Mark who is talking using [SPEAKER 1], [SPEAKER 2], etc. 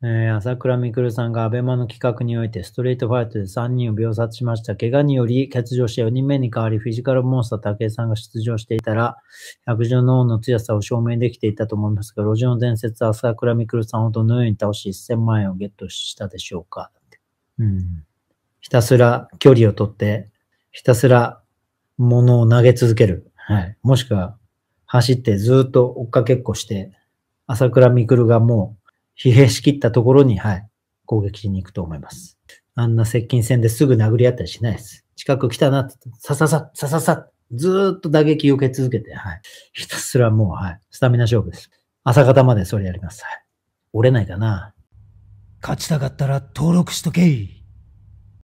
[SPEAKER 1] えー、朝倉未来さんがアベマの企画においてストレートファイトで3人を秒殺しました。怪我により欠場して4人目に代わりフィジカルモンスター武井さんが出場していたら、百獣の王の強さを証明できていたと思いますが、路上の伝説朝倉未来さんをどのように倒し1000万円をゲットしたでしょうか。うん。ひたすら距離を取って、ひたすら物を投げ続ける。はい。もしくは走ってずっと追っかけっこして、朝倉未来がもう疲弊しきったところに、はい、攻撃しに行くと思います。あんな接近戦ですぐ殴り合ったりしないです。近く来たなって、さささ、さささ、ずーっと打撃を受け続けて、はい。ひたすらもう、はい。スタミナ勝負です。朝方までそれやります。はい、折れないかな。勝ちたかったら登録しとけい。